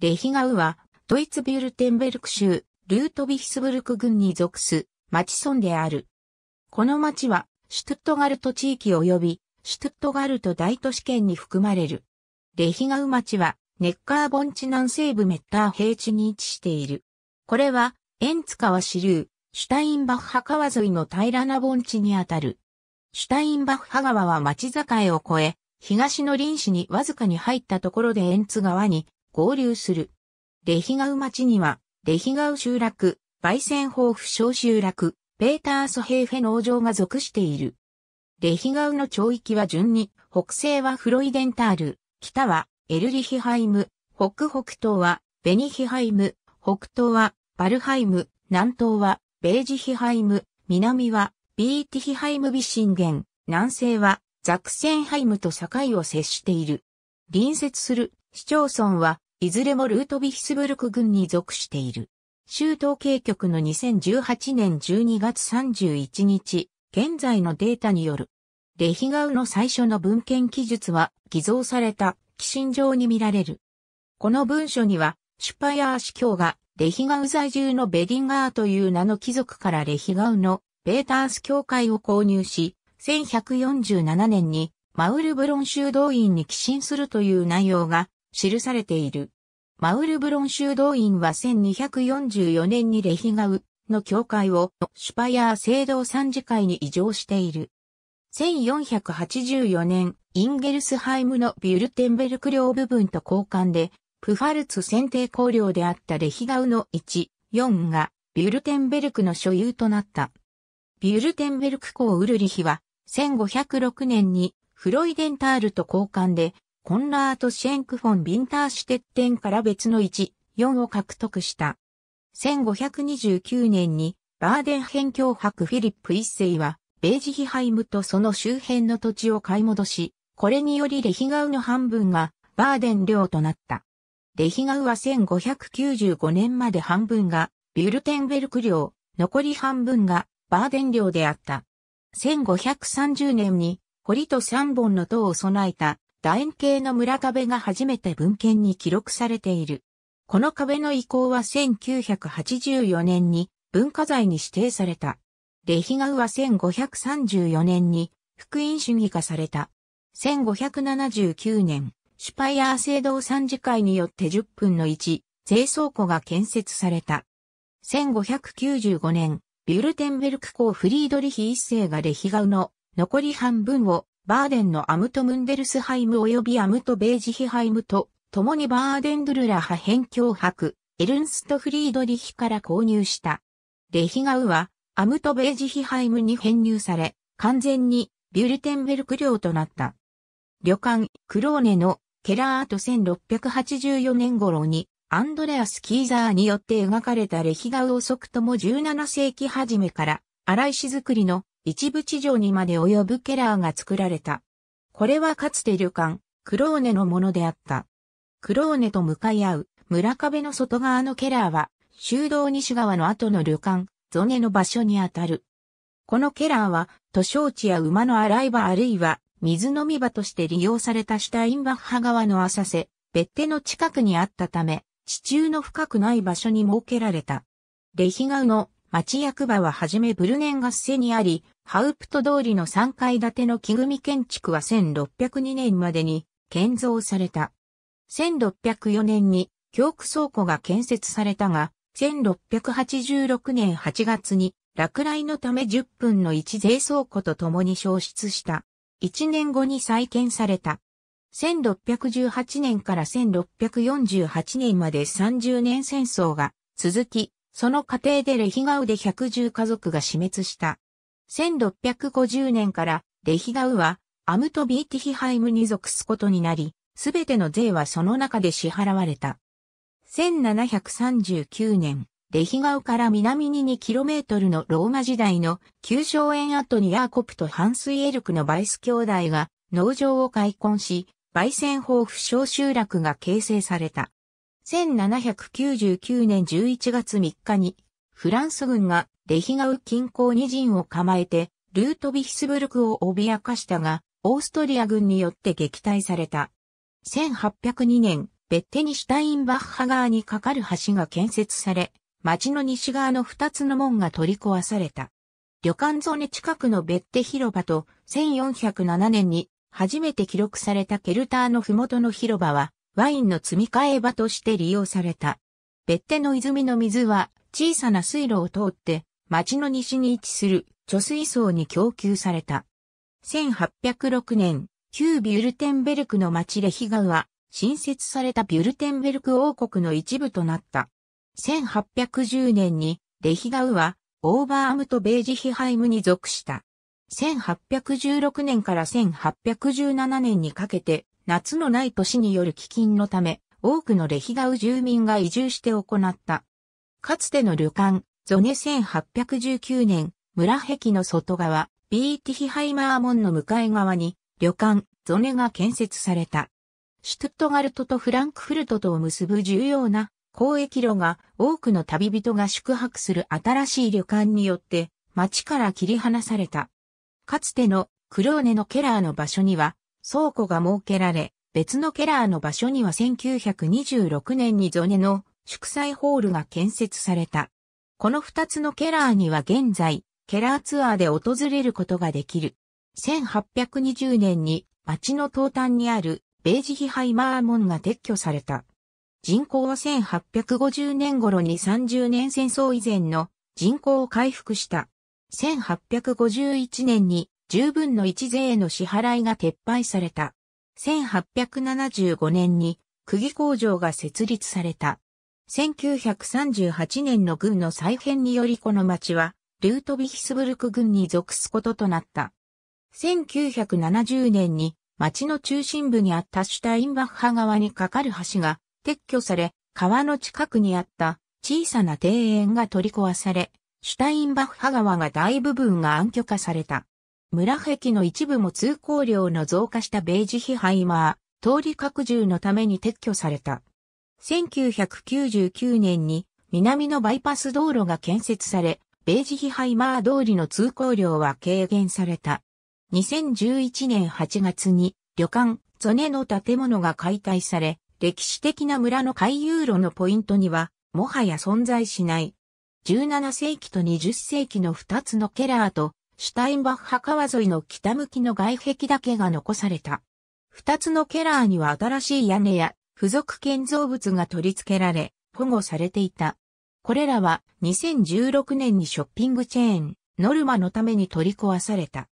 レヒガウは、ドイツビュルテンベルク州、ルートビヒスブルク郡に属す、町村である。この町は、シュトゥットガルト地域及び、シュトゥットガルト大都市圏に含まれる。レヒガウ町は、ネッカー盆地南西部メッター平地に位置している。これは、エンツ川支流、シュタインバッハ川沿いの平らな盆地にあたる。シュタインバッハ川は町境を越え、東の林市にわずかに入ったところでエンツ川に合流する。レヒガウ町には、レヒガウ集落、バイセンホーフ小集落、ペーターソヘーフェ農場が属している。レヒガウの町域は順に、北西はフロイデンタール、北はエルリヒハイム、北北東はベニヒハイム、北東はバルハイム、南東はベージヒハイム、南はビーティヒハイムビシンゲン、南西はザクセンハイムと境を接している。隣接する市町村は、いずれもルートビヒスブルク郡に属している。州統計局の2018年12月31日、現在のデータによる。レヒガウの最初の文献記述は偽造された、寄進状に見られる。この文書には、シュパヤー司教が、レヒガウ在住のベディンガーという名の貴族からレヒガウのベータース教会を購入し、1147年にマウルブロン修道院に寄進するという内容が記されている。マウルブロン修道院は1244年にレヒガウの教会をシュパヤー聖堂参事会に移譲している。1484年、インゲルスハイムのビュルテンベルク領部分と交換で、プファルツ選定公領であったレヒガウの1、4がビュルテンベルクの所有となった。ビュルテンベルク公ウルリヒは、1506年にフロイデンタールと交換で、コンラート・シェンクフォン・ビンターシュテッテンから別の1、4を獲得した。1529年に、バーデン辺境博フィリップ一世は、ベージヒハイムとその周辺の土地を買い戻し、これによりレヒガウの半分がバーデン領となった。レヒガウは1595年まで半分がビュルテンベルク領、残り半分がバーデン領であった。1530年に堀と三本の塔を備えた楕円形の村壁が初めて文献に記録されている。この壁の遺構は1984年に文化財に指定された。レヒガウは1534年に福音主義化された。1579年、シュパイアー制度参事会によって10分の1、税倉庫が建設された。1595年、ビュルテンベルク公フリードリヒ一世がレヒガウの残り半分を、バーデンのアムト・ムンデルスハイム及びアムト・ベージヒハイムと、共にバーデンドルラ派編。脅迫、エルンスト・フリードリヒから購入した。レヒガウは、アムト・ベージヒハイムに編入され、完全に、ビュルテンベルク領となった。旅館、クローネの、ケラート1684年頃に、アンドレアス・キーザーによって描かれたレヒガウ遅くとも17世紀初めから、荒石造りの一部地上にまで及ぶケラーが作られた。これはかつて旅館、クローネのものであった。クローネと向かい合う村壁の外側のケラーは、修道西側の後の旅館、ゾネの場所にあたる。このケラーは、図書地や馬の洗い場あるいは、水飲み場として利用されたシュタインバッハ川の浅瀬、別手の近くにあったため、地中の深くない場所に設けられた。レヒガウの町役場ははじめブルネンガッセにあり、ハウプト通りの3階建ての木組建築は1602年までに建造された。1604年に教区倉庫が建設されたが、1686年8月に落雷のため10分の1税倉庫と共に消失した。1年後に再建された。1618年から1648年まで30年戦争が続き、その過程でレヒガウで110家族が死滅した。1650年からレヒガウはアムトビーティヒハイムに属すことになり、すべての税はその中で支払われた。1739年、レヒガウから南に 2km のローマ時代の旧正園跡にヤーコプとハンスイエルクのバイス兄弟が農場を開墾し、焙煎法不詳集落が形成された。1799年11月3日にフランス軍がレヒガウ近郊に陣を構えて、ルートビヒスブルクを脅かしたが、オーストリア軍によって撃退された。1802年、ベッテニシュタインバッハ川に架かる橋が建設され、町の西側の二つの門が取り壊された。旅館ゾネ近くのベッテ広場と1407年に初めて記録されたケルターの麓の広場はワインの積み替え場として利用された。ベッテの泉の水は小さな水路を通って町の西に位置する貯水槽に供給された。1806年、旧ビュルテンベルクの町レヒガウは新設されたビュルテンベルク王国の一部となった。1810年にレヒガウはオーバーアムとベージヒハイムに属した。1816年から1817年にかけて夏のない年による飢饉のため多くのレヒガウ住民が移住して行ったかつての旅館、ゾネ1819年、村壁の外側、ビーティヒハイマー門の向かい側に、旅館、ゾネが建設された。シュトゥットガルトとフランクフルトとを結ぶ重要な交易路が多くの旅人が宿泊する新しい旅館によって町から切り離された。かつてのクローネのケラーの場所には倉庫が設けられ、別のケラーの場所には1926年にゾネの祝祭ホールが建設された。この二つのケラーには現在、ケラーツアーで訪れることができる。1820年に町の東端にあるベージヒハイマー門が撤去された。人口は1850年頃に30年戦争以前の人口を回復した。1851年に十分の一税の支払いが撤廃された。1875年に釘工場が設立された。1938年の軍の再編によりこの町は、ルートビヒスブルク軍に属すこととなった。1970年に町の中心部にあったシュタインバッハ川に架かる橋が撤去され、川の近くにあった小さな庭園が取り壊され、シュタインバッハ川が大部分が暗渠化された。村壁の一部も通行量の増加したベージヒハイマー、通り拡充のために撤去された。1999年に南のバイパス道路が建設され、ベージヒハイマー通りの通行量は軽減された。2011年8月に旅館、ゾネの建物が解体され、歴史的な村の回遊路のポイントには、もはや存在しない。17世紀と20世紀の2つのケラーと、シュタインバッハ川沿いの北向きの外壁だけが残された。2つのケラーには新しい屋根や付属建造物が取り付けられ、保護されていた。これらは2016年にショッピングチェーン、ノルマのために取り壊された。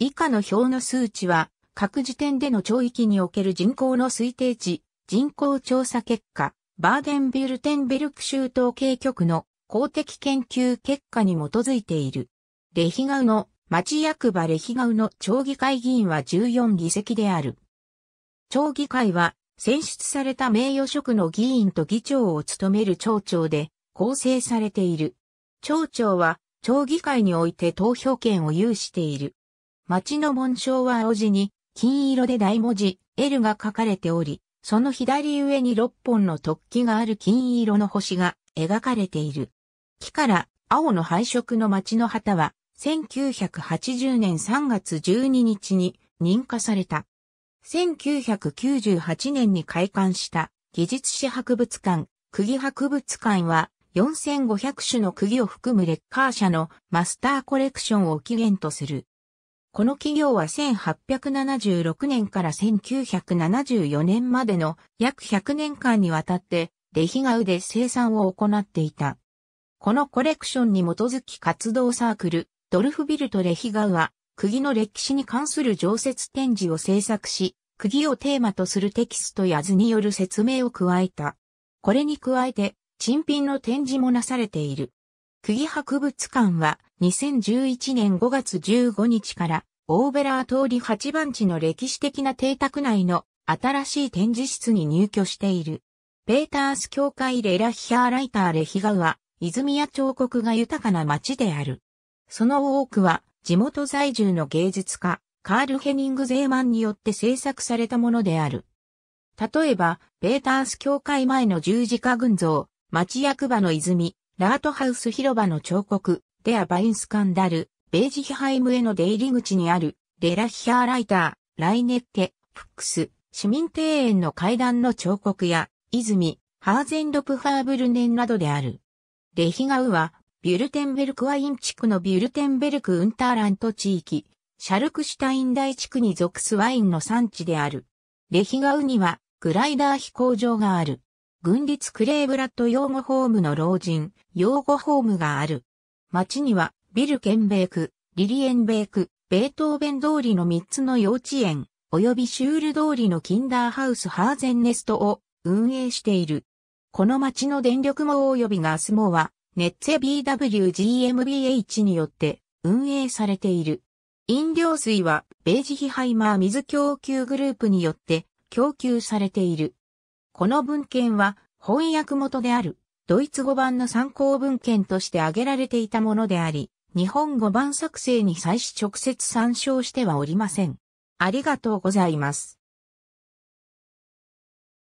以下の表の数値は、各時点での町域における人口の推定値、人口調査結果、バーデンビルテンベルク州統計局の公的研究結果に基づいている。レヒガウの町役場レヒガウの町議会議員は14議席である。町議会は選出された名誉職の議員と議長を務める町長で構成されている。町長は町議会において投票権を有している。町の紋章は青字に金色で大文字 L が書かれており、その左上に6本の突起がある金色の星が描かれている。木から青の配色の町の旗は1980年3月12日に認可された。1998年に開館した技術史博物館、釘博物館は4500種の釘を含むレッカー車のマスターコレクションを起源とする。この企業は1876年から1974年までの約100年間にわたってデヒガウで生産を行っていた。このコレクションに基づき活動サークル、ドルフビルト・レヒガウは釘の歴史に関する常設展示を制作し、釘をテーマとするテキストや図による説明を加えた。これに加えて、珍品の展示もなされている。釘博物館は2011年5月15日からオーベラー通り8番地の歴史的な邸宅内の新しい展示室に入居している。ペータース教会レラヒアーライターレヒガウは、泉谷彫刻が豊かな町である。その多くは地元在住の芸術家、カール・ヘニング・ゼーマンによって制作されたものである。例えば、ベータース教会前の十字架群像、町役場の泉、ラートハウス広場の彫刻、デア・バインスカンダル、ベージヒハイムへの出入り口にある、レラヒアーライター、ライネッテ、フックス、市民庭園の階段の彫刻や、泉、ハーゼンドプファーブルネンなどである。レヒガウは、ビュルテンベルクワイン地区のビュルテンベルク・ウンターラント地域、シャルクシュタイン大地区に属すワインの産地である。レヒガウには、グライダー飛行場がある。軍立クレーブラッド養護ホームの老人、養護ホームがある。町には、ビルケンベーク、リリエンベーク、ベートーベン通りの3つの幼稚園、及びシュール通りのキンダーハウスハーゼンネストを運営している。この町の電力網及びガス網は、ネッツェ BWGMBH によって運営されている。飲料水はベージヒハイマー水供給グループによって供給されている。この文献は翻訳元であるドイツ語版の参考文献として挙げられていたものであり、日本語版作成に際し直接参照してはおりません。ありがとうございます。